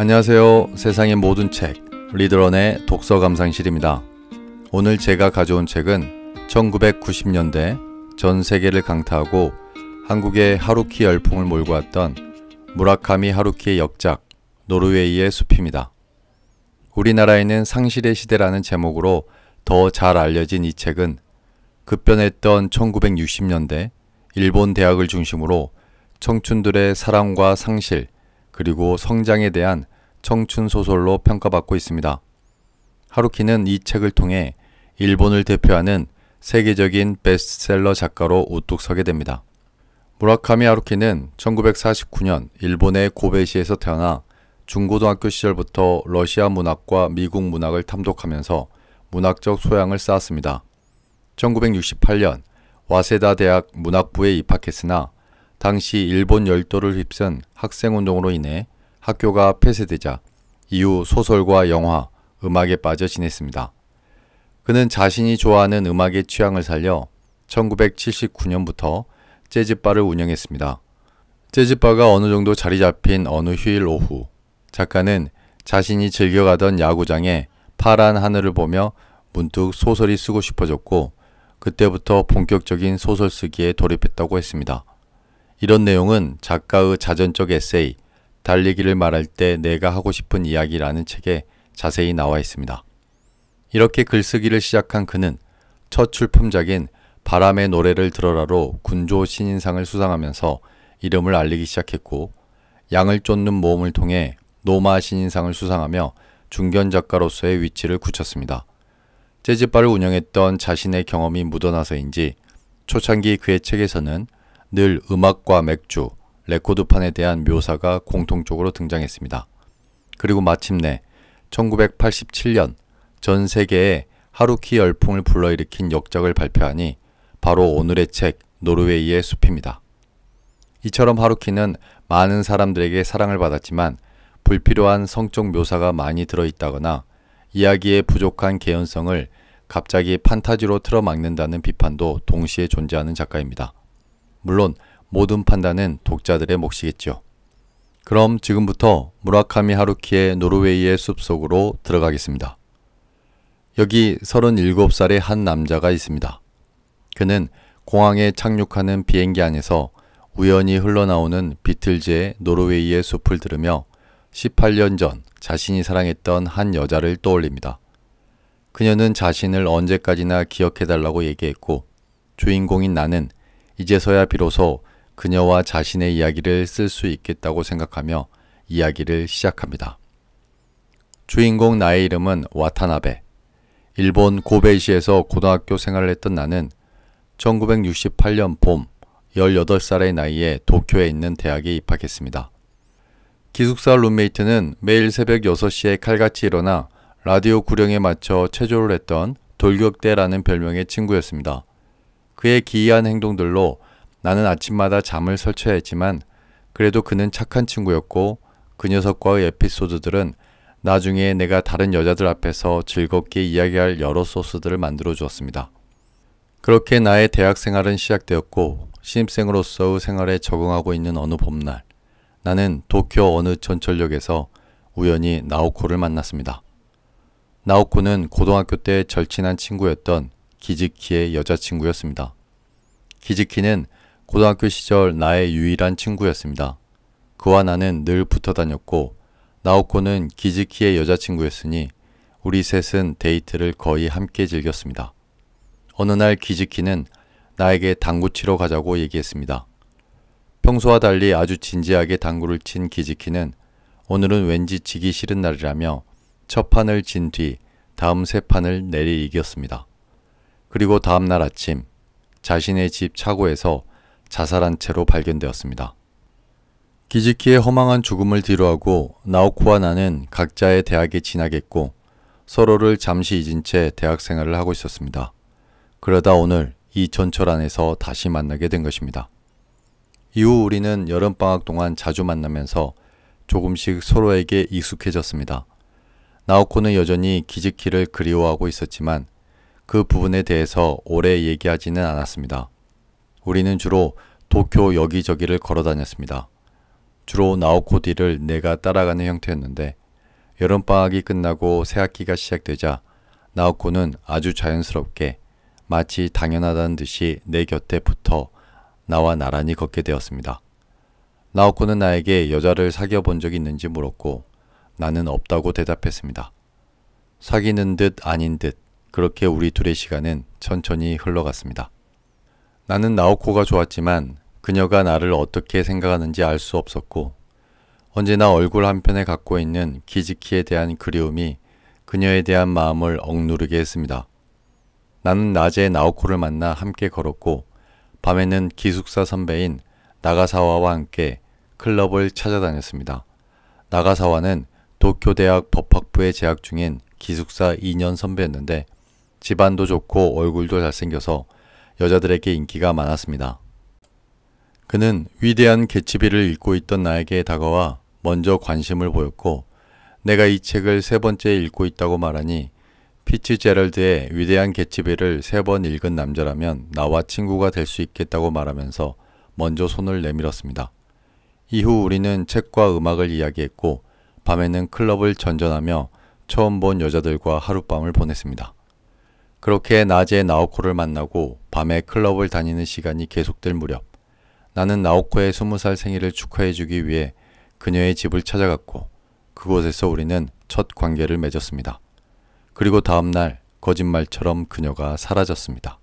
안녕하세요. 세상의 모든 책 리드런의 독서 감상실입니다. 오늘 제가 가져온 책은 1990년대 전 세계를 강타하고 한국의 하루키 열풍을 몰고 왔던 무라카미 하루키의 역작 노르웨이의 숲입니다. 우리나라에는 상실의 시대라는 제목으로 더 잘 알려진 이 책은 급변했던 1960년대 일본 대학을 중심으로 청춘들의 사랑과 상실, 그리고 성장에 대한 청춘 소설로 평가받고 있습니다. 하루키는 이 책을 통해 일본을 대표하는 세계적인 베스트셀러 작가로 우뚝 서게 됩니다. 무라카미 하루키는 1949년 일본의 고베시에서 태어나 중고등학교 시절부터 러시아 문학과 미국 문학을 탐독하면서 문학적 소양을 쌓았습니다. 1968년 와세다 대학 문학부에 입학했으나 당시 일본 열도를 휩쓴 학생운동으로 인해 학교가 폐쇄되자 이후 소설과 영화, 음악에 빠져 지냈습니다. 그는 자신이 좋아하는 음악의 취향을 살려 1979년부터 재즈바를 운영했습니다. 재즈바가 어느 정도 자리 잡힌 어느 휴일 오후, 작가는 자신이 즐겨가던 야구장에 파란 하늘을 보며 문득 소설이 쓰고 싶어졌고, 그때부터 본격적인 소설 쓰기에 돌입했다고 했습니다. 이런 내용은 작가의 자전적 에세이 달리기를 말할 때 내가 하고 싶은 이야기라는 책에 자세히 나와 있습니다. 이렇게 글쓰기를 시작한 그는 첫 출품작인 바람의 노래를 들어라로 군조 신인상을 수상하면서 이름을 알리기 시작했고 양을 쫓는 모험을 통해 노마 신인상을 수상하며 중견 작가로서의 위치를 굳혔습니다. 재즈바를 운영했던 자신의 경험이 묻어나서인지 초창기 그의 책에서는 늘 음악과 맥주, 레코드판에 대한 묘사가 공통적으로 등장했습니다. 그리고 마침내 1987년 전 세계에 하루키 열풍을 불러일으킨 역작을 발표하니 바로 오늘의 책 노르웨이의 숲입니다. 이처럼 하루키는 많은 사람들에게 사랑을 받았지만 불필요한 성적 묘사가 많이 들어있다거나 이야기의 부족한 개연성을 갑자기 판타지로 틀어막는다는 비판도 동시에 존재하는 작가입니다. 물론 모든 판단은 독자들의 몫이겠죠. 그럼 지금부터 무라카미 하루키의 노르웨이의 숲속으로 들어가겠습니다. 여기 37살의 한 남자가 있습니다. 그는 공항에 착륙하는 비행기 안에서 우연히 흘러나오는 비틀즈의 노르웨이의 숲을 들으며 18년 전 자신이 사랑했던 한 여자를 떠올립니다. 그녀는 자신을 언제까지나 기억해달라고 얘기했고 주인공인 나는 이제서야 비로소 그녀와 자신의 이야기를 쓸 수 있겠다고 생각하며 이야기를 시작합니다. 주인공 나의 이름은 와타나베. 일본 고베시에서 고등학교 생활을 했던 나는 1968년 봄 18살의 나이에 도쿄에 있는 대학에 입학했습니다. 기숙사 룸메이트는 매일 새벽 6시에 칼같이 일어나 라디오 구령에 맞춰 체조를 했던 돌격대라는 별명의 친구였습니다. 그의 기이한 행동들로 나는 아침마다 잠을 설쳐했지만 그래도 그는 착한 친구였고 그 녀석과의 에피소드들은 나중에 내가 다른 여자들 앞에서 즐겁게 이야기할 여러 소스들을 만들어 주었습니다. 그렇게 나의 대학 생활은 시작되었고 신입생으로서의 생활에 적응하고 있는 어느 봄날 나는 도쿄 어느 전철역에서 우연히 나오코를 만났습니다. 나오코는 고등학교 때 절친한 친구였던 기즈키의 여자친구였습니다. 기즈키는 고등학교 시절 나의 유일한 친구였습니다. 그와 나는 늘 붙어 다녔고 나오코는 기즈키의 여자친구였으니 우리 셋은 데이트를 거의 함께 즐겼습니다. 어느 날 기즈키는 나에게 당구 치러 가자고 얘기했습니다. 평소와 달리 아주 진지하게 당구를 친 기즈키는 오늘은 왠지 지기 싫은 날이라며 첫 판을 진 뒤 다음 세 판을 내리 이겼습니다. 그리고 다음 날 아침 자신의 집 차고에서 자살한 채로 발견되었습니다. 기즈키의 허망한 죽음을 뒤로하고 나오코와 나는 각자의 대학에 진학했고 서로를 잠시 잊은 채 대학 생활을 하고 있었습니다. 그러다 오늘 이전철 안에서 다시 만나게 된 것입니다. 이후 우리는 여름방학 동안 자주 만나면서 조금씩 서로에게 익숙해졌습니다. 나오코는 여전히 기즈키를 그리워하고 있었지만 그 부분에 대해서 오래 얘기하지는 않았습니다. 우리는 주로 도쿄 여기저기를 걸어 다녔습니다. 주로 나오코뒤를 내가 따라가는 형태였는데 여름방학이 끝나고 새학기가 시작되자 나우코는 아주 자연스럽게 마치 당연하다는 듯이 내 곁에 붙어 나와 나란히 걷게 되었습니다. 나우코는 나에게 여자를 사귀어 본 적이 있는지 물었고 나는 없다고 대답했습니다. 사귀는 듯 아닌 듯 그렇게 우리 둘의 시간은 천천히 흘러갔습니다. 나는 나오코가 좋았지만 그녀가 나를 어떻게 생각하는지 알 수 없었고 언제나 얼굴 한편에 갖고 있는 기즈키에 대한 그리움이 그녀에 대한 마음을 억누르게 했습니다. 나는 낮에 나오코를 만나 함께 걸었고 밤에는 기숙사 선배인 나가사와와 함께 클럽을 찾아다녔습니다. 나가사와는 도쿄대학 법학부에 재학 중인 기숙사 2년 선배였는데 집안도 좋고 얼굴도 잘생겨서 여자들에게 인기가 많았습니다. 그는 위대한 개츠비를 읽고 있던 나에게 다가와 먼저 관심을 보였고 내가 이 책을 세 번째 읽고 있다고 말하니 피츠 제럴드의 위대한 개츠비를 세 번 읽은 남자라면 나와 친구가 될 수 있겠다고 말하면서 먼저 손을 내밀었습니다. 이후 우리는 책과 음악을 이야기했고 밤에는 클럽을 전전하며 처음 본 여자들과 하룻밤을 보냈습니다. 그렇게 낮에 나오코를 만나고 밤에 클럽을 다니는 시간이 계속될 무렵 나는 나오코의 2 0살 생일을 축하해주기 위해 그녀의 집을 찾아갔고 그곳에서 우리는 첫 관계를 맺었습니다. 그리고 다음날 거짓말처럼 그녀가 사라졌습니다.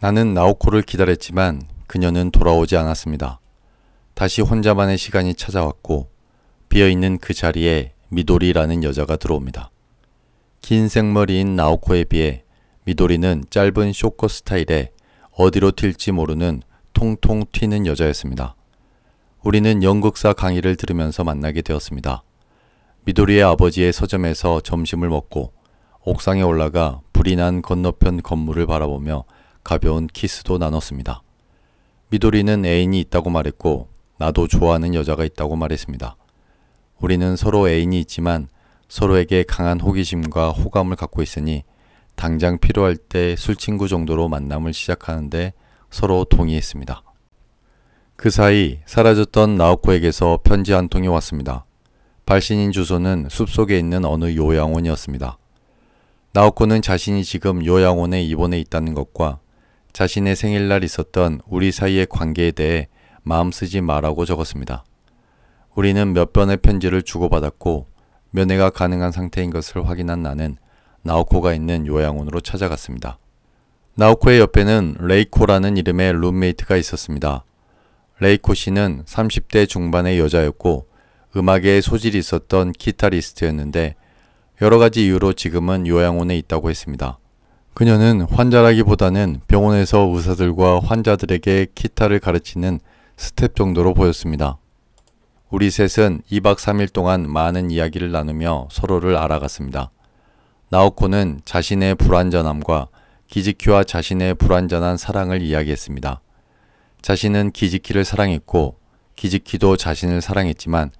나는 나오코를 기다렸지만 그녀는 돌아오지 않았습니다. 다시 혼자만의 시간이 찾아왔고 비어있는 그 자리에 미도리라는 여자가 들어옵니다. 긴 생머리인 나오코에 비해 미도리는 짧은 쇼커 스타일에 어디로 튈지 모르는 통통 튀는 여자였습니다. 우리는 연극사 강의를 들으면서 만나게 되었습니다. 미도리의 아버지의 서점에서 점심을 먹고 옥상에 올라가 불이 난 건너편 건물을 바라보며 가벼운 키스도 나눴습니다. 미도리는 애인이 있다고 말했고 나도 좋아하는 여자가 있다고 말했습니다. 우리는 서로 애인이 있지만 서로에게 강한 호기심과 호감을 갖고 있으니 당장 필요할 때 술친구 정도로 만남을 시작하는데 서로 동의했습니다. 그 사이 사라졌던 나우코에게서 편지 한 통이 왔습니다. 발신인 주소는 숲속에 있는 어느 요양원이었습니다. 나우코는 자신이 지금 요양원에 입원해 있다는 것과 자신의 생일날 있었던 우리 사이의 관계에 대해 마음 쓰지 말라고 적었습니다. 우리는 몇 번의 편지를 주고받았고 면회가 가능한 상태인 것을 확인한 나는 나오코가 있는 요양원으로 찾아갔습니다. 나오코의 옆에는 레이코라는 이름의 룸메이트가 있었습니다. 레이코 씨는 30대 중반의 여자였고 음악에 소질이 있었던 기타리스트였는데 여러 가지 이유로 지금은 요양원에 있다고 했습니다. 그녀는 환자라기보다는 병원에서 의사들과 환자들에게 기타를 가르치는 스텝 정도로 보였습니다. 우리 셋은 2박 3일 동안 많은 이야기를 나누며 서로를 알아갔습니다. 나오코는 자신의 불완전함과 기지키와 자신의 불완전한 사랑을 이야기했습니다. 자신은 기지키를 사랑했고 기지키도 자신을 사랑했지만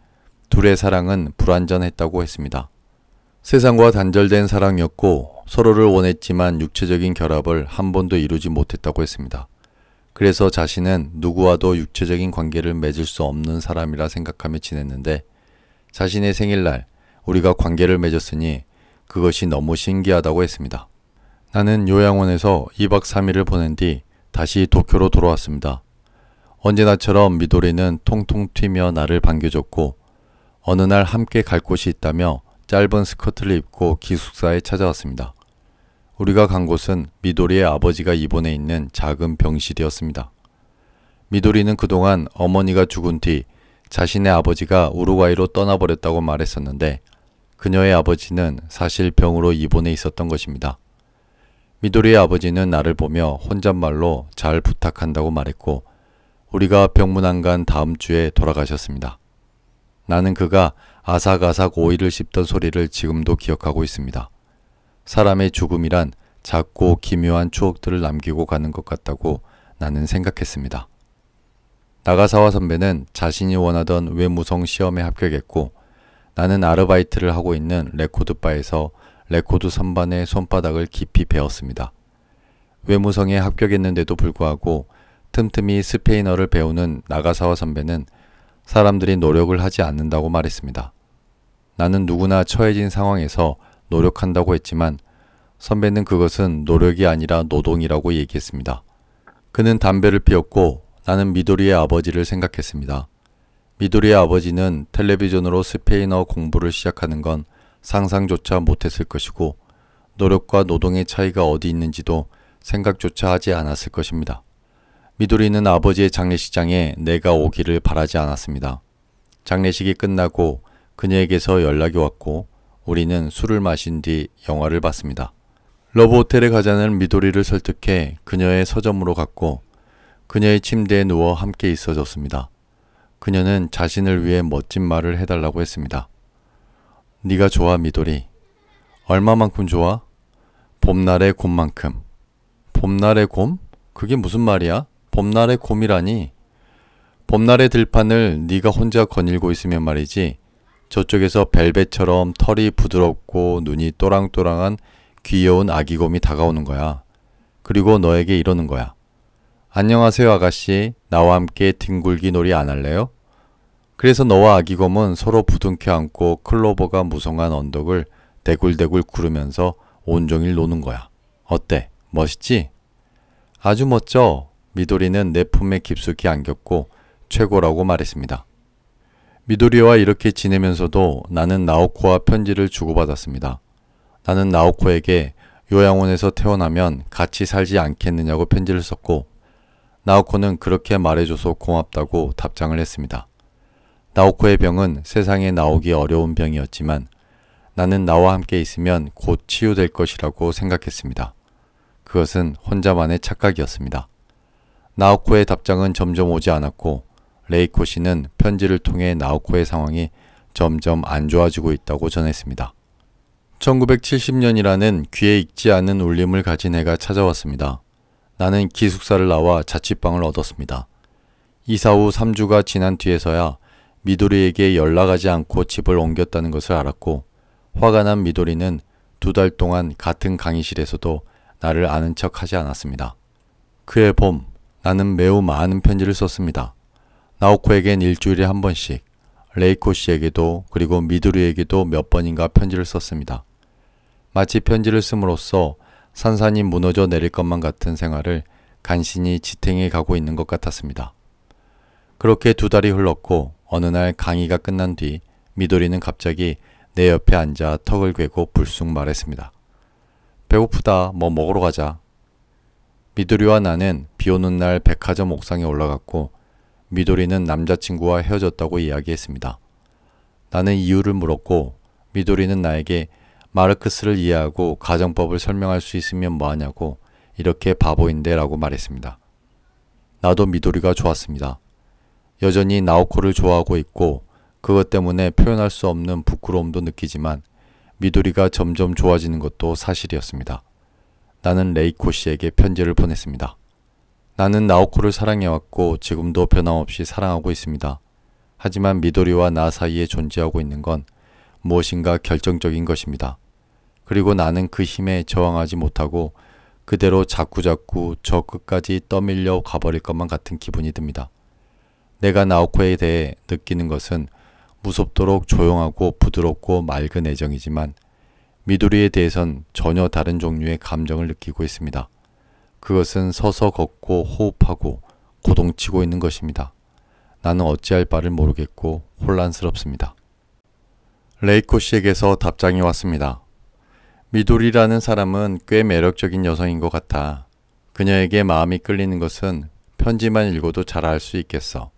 둘의 사랑은 불완전했다고 했습니다. 세상과 단절된 사랑이었고 서로를 원했지만 육체적인 결합을 한 번도 이루지 못했다고 했습니다. 그래서 자신은 누구와도 육체적인 관계를 맺을 수 없는 사람이라 생각하며 지냈는데 자신의 생일날 우리가 관계를 맺었으니 그것이 너무 신기하다고 했습니다. 나는 요양원에서 2박 3일을 보낸 뒤 다시 도쿄로 돌아왔습니다. 언제나처럼 미도리는 통통 튀며 나를 반겨줬고 어느 날 함께 갈 곳이 있다며 짧은 스커트를 입고 기숙사에 찾아왔습니다. 우리가 간 곳은 미도리의 아버지가 입원해 있는 작은 병실이었습니다. 미도리는 그동안 어머니가 죽은 뒤 자신의 아버지가 우루과이로 떠나버렸다고 말했었는데 그녀의 아버지는 사실 병으로 입원해 있었던 것입니다. 미도리의 아버지는 나를 보며 혼잣말로 잘 부탁한다고 말했고 우리가 병문안 간 다음 주에 돌아가셨습니다. 나는 그가 아삭아삭 오이를 씹던 소리를 지금도 기억하고 있습니다. 사람의 죽음이란 작고 기묘한 추억들을 남기고 가는 것 같다고 나는 생각했습니다. 나가사와 선배는 자신이 원하던 외무성 시험에 합격했고 나는 아르바이트를 하고 있는 레코드바에서 레코드 선반의 손바닥을 깊이 배웠습니다 외무성에 합격했는데도 불구하고 틈틈이 스페인어를 배우는 나가사와 선배는 사람들이 노력을 하지 않는다고 말했습니다. 나는 누구나 처해진 상황에서 노력한다고 했지만 선배는 그것은 노력이 아니라 노동이라고 얘기했습니다. 그는 담배를 피웠고 나는 미도리의 아버지를 생각했습니다. 미도리의 아버지는 텔레비전으로 스페인어 공부를 시작하는 건 상상조차 못했을 것이고 노력과 노동의 차이가 어디 있는지도 생각조차 하지 않았을 것입니다. 미도리는 아버지의 장례식장에 내가 오기를 바라지 않았습니다. 장례식이 끝나고 그녀에게서 연락이 왔고 우리는 술을 마신 뒤 영화를 봤습니다. 러브 호텔에 가자는 미도리를 설득해 그녀의 서점으로 갔고 그녀의 침대에 누워 함께 있어졌습니다. 그녀는 자신을 위해 멋진 말을 해달라고 했습니다. 네가 좋아 미도리. 얼마만큼 좋아? 봄날의 곰만큼. 봄날의 곰? 그게 무슨 말이야? 봄날의 곰이라니. 봄날의 들판을 네가 혼자 거닐고 있으면 말이지. 저쪽에서 벨벳처럼 털이 부드럽고 눈이 또랑또랑한 귀여운 아기 곰이 다가오는 거야. 그리고 너에게 이러는 거야. 안녕하세요 아가씨. 나와 함께 뒹굴기 놀이 안 할래요? 그래서 너와 아기곰은 서로 부둥켜 안고 클로버가 무성한 언덕을 대굴대굴 구르면서 온종일 노는 거야. 어때? 멋있지? 아주 멋져. 미도리는 내 품에 깊숙이 안겼고 최고라고 말했습니다. 미도리와 이렇게 지내면서도 나는 나오코와 편지를 주고받았습니다. 나는 나오코에게 요양원에서 태어나면 같이 살지 않겠느냐고 편지를 썼고 나오코는 그렇게 말해줘서 고맙다고 답장을 했습니다. 나오코의 병은 세상에 나오기 어려운 병이었지만 나는 나와 함께 있으면 곧 치유될 것이라고 생각했습니다. 그것은 혼자만의 착각이었습니다. 나오코의 답장은 점점 오지 않았고 레이코 씨는 편지를 통해 나오코의 상황이 점점 안 좋아지고 있다고 전했습니다. 1970년이라는 귀에 익지 않은 울림을 가진 해가 찾아왔습니다. 나는 기숙사를 나와 자취방을 얻었습니다. 이사 후 3주가 지난 뒤에서야 미도리에게 연락하지 않고 집을 옮겼다는 것을 알았고 화가 난 미도리는 두 달 동안 같은 강의실에서도 나를 아는 척 하지 않았습니다. 그해 봄 나는 매우 많은 편지를 썼습니다. 나오코에겐 일주일에 한 번씩 레이코 씨에게도 그리고 미도리에게도 몇 번인가 편지를 썼습니다. 마치 편지를 씀으로써 산산이 무너져 내릴 것만 같은 생활을 간신히 지탱해 가고 있는 것 같았습니다. 그렇게 두 달이 흘렀고 어느 날 강의가 끝난 뒤 미도리는 갑자기 내 옆에 앉아 턱을 괴고 불쑥 말했습니다. 배고프다. 뭐 먹으러 가자. 미도리와 나는 비 오는 날 백화점 옥상에 올라갔고 미도리는 남자친구와 헤어졌다고 이야기했습니다. 나는 이유를 물었고 미도리는 나에게 마르크스를 이해하고 가정법을 설명할 수 있으면 뭐하냐고 이렇게 바보인데 라고 말했습니다. 나도 미도리가 좋았습니다. 여전히 나오코를 좋아하고 있고 그것 때문에 표현할 수 없는 부끄러움도 느끼지만 미도리가 점점 좋아지는 것도 사실이었습니다. 나는 레이코 씨에게 편지를 보냈습니다. 나는 나오코를 사랑해왔고 지금도 변함없이 사랑하고 있습니다. 하지만 미도리와 나 사이에 존재하고 있는 건 무엇인가 결정적인 것입니다. 그리고 나는 그 힘에 저항하지 못하고 그대로 자꾸자꾸 저 끝까지 떠밀려 가버릴 것만 같은 기분이 듭니다. 내가 나오코에 대해 느끼는 것은 무섭도록 조용하고 부드럽고 맑은 애정이지만 미두리에 대해선 전혀 다른 종류의 감정을 느끼고 있습니다. 그것은 서서 걷고 호흡하고 고동치고 있는 것입니다. 나는 어찌할 바를 모르겠고 혼란스럽습니다. 레이코 씨에게서 답장이 왔습니다. 미돌이라는 사람은 꽤 매력적인 여성인 것 같아. 그녀에게 마음이 끌리는 것은 편지만 읽어도 잘 알 수 있겠어.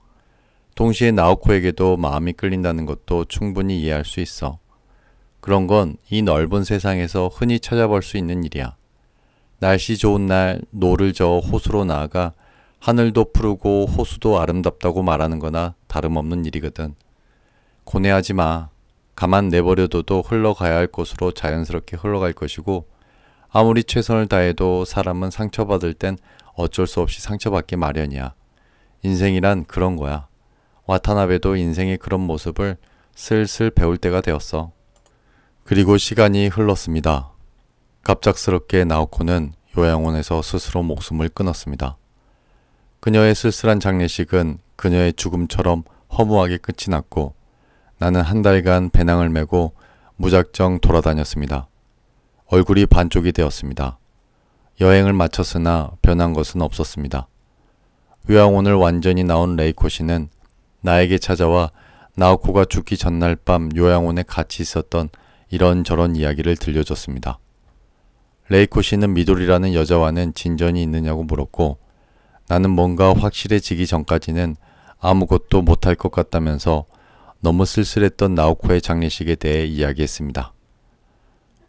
동시에 나오코에게도 마음이 끌린다는 것도 충분히 이해할 수 있어. 그런 건 이 넓은 세상에서 흔히 찾아볼 수 있는 일이야. 날씨 좋은 날 노를 저어 호수로 나아가 하늘도 푸르고 호수도 아름답다고 말하는 거나 다름없는 일이거든. 고뇌하지 마. 가만 내버려둬도 흘러가야 할 곳으로 자연스럽게 흘러갈 것이고 아무리 최선을 다해도 사람은 상처받을 땐 어쩔 수 없이 상처받기 마련이야. 인생이란 그런 거야. 와타나베도 인생의 그런 모습을 슬슬 배울 때가 되었어. 그리고 시간이 흘렀습니다. 갑작스럽게 나오코는 요양원에서 스스로 목숨을 끊었습니다. 그녀의 쓸쓸한 장례식은 그녀의 죽음처럼 허무하게 끝이 났고 나는 한 달간 배낭을 메고 무작정 돌아다녔습니다. 얼굴이 반쪽이 되었습니다. 여행을 마쳤으나 변한 것은 없었습니다. 요양원을 완전히 나온 레이코 씨는 나에게 찾아와 나우코가 죽기 전날 밤 요양원에 같이 있었던 이런저런 이야기를 들려줬습니다. 레이코 씨는 미돌이라는 여자와는 진전이 있느냐고 물었고 나는 뭔가 확실해지기 전까지는 아무것도 못할 것 같다면서 너무 쓸쓸했던 나오코의 장례식에 대해 이야기했습니다.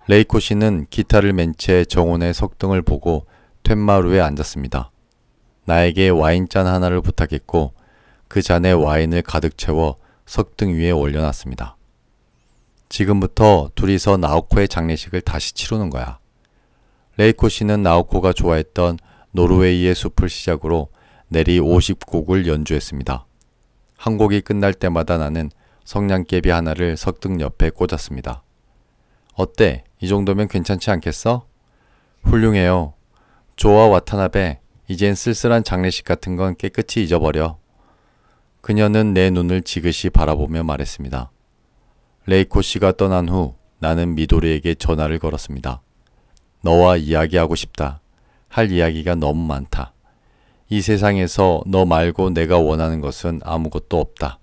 레이코 씨는 기타를 맨 채 정원의 석등을 보고 툇마루에 앉았습니다. 나에게 와인잔 하나를 부탁했고 그 잔에 와인을 가득 채워 석등 위에 올려놨습니다. 지금부터 둘이서 나오코의 장례식을 다시 치르는 거야. 레이코 씨는 나오코가 좋아했던 노르웨이의 숲을 시작으로 내리 50곡을 연주했습니다. 한 곡이 끝날 때마다 나는 성냥개비 하나를 석등 옆에 꽂았습니다. 어때? 이 정도면 괜찮지 않겠어? 훌륭해요. 조와 와타나베, 이젠 쓸쓸한 장례식 같은 건 깨끗이 잊어버려. 그녀는 내 눈을 지그시 바라보며 말했습니다. 레이코 씨가 떠난 후 나는 미도리에게 전화를 걸었습니다. 너와 이야기하고 싶다. 할 이야기가 너무 많다. 이 세상에서 너 말고 내가 원하는 것은 아무것도 없다.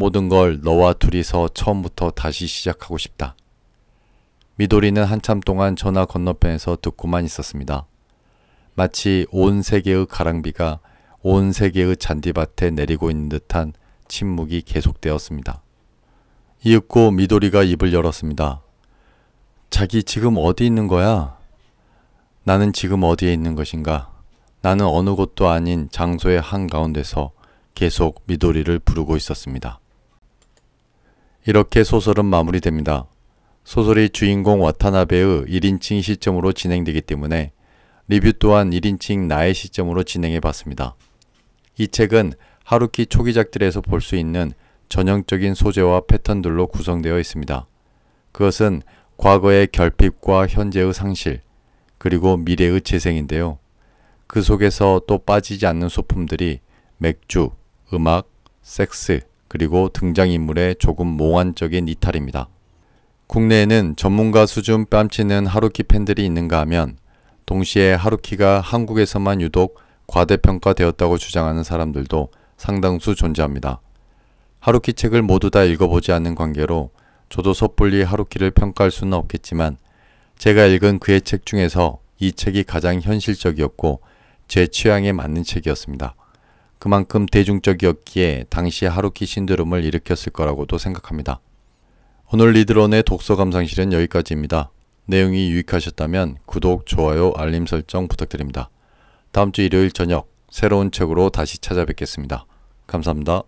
모든 걸 너와 둘이서 처음부터 다시 시작하고 싶다. 미도리는 한참 동안 전화 건너편에서 듣고만 있었습니다. 마치 온 세계의 가랑비가 온 세계의 잔디밭에 내리고 있는 듯한 침묵이 계속되었습니다. 이윽고 미도리가 입을 열었습니다. 자기 지금 어디 있는 거야? 나는 지금 어디에 있는 것인가? 나는 어느 곳도 아닌 장소의 한가운데서 계속 미도리를 부르고 있었습니다. 이렇게 소설은 마무리됩니다. 소설의 주인공 와타나베의 1인칭 시점으로 진행되기 때문에 리뷰 또한 1인칭 나의 시점으로 진행해 봤습니다. 이 책은 하루키 초기작들에서 볼 수 있는 전형적인 소재와 패턴들로 구성되어 있습니다. 그것은 과거의 결핍과 현재의 상실, 그리고 미래의 재생인데요. 그 속에서 또 빠지지 않는 소품들이 맥주, 음악, 섹스, 그리고 등장인물의 조금 몽환적인 이탈입니다. 국내에는 전문가 수준 뺨치는 하루키 팬들이 있는가 하면 동시에 하루키가 한국에서만 유독 과대평가되었다고 주장하는 사람들도 상당수 존재합니다. 하루키 책을 모두 다 읽어보지 않는 관계로 저도 섣불리 하루키를 평가할 수는 없겠지만 제가 읽은 그의 책 중에서 이 책이 가장 현실적이었고 제 취향에 맞는 책이었습니다. 그만큼 대중적이었기에 당시 하루키 신드롬을 일으켰을 거라고도 생각합니다. 오늘 리드론의 독서 감상실은 여기까지입니다. 내용이 유익하셨다면 구독, 좋아요, 알림 설정 부탁드립니다. 다음 주 일요일 저녁 새로운 책으로 다시 찾아뵙겠습니다. 감사합니다.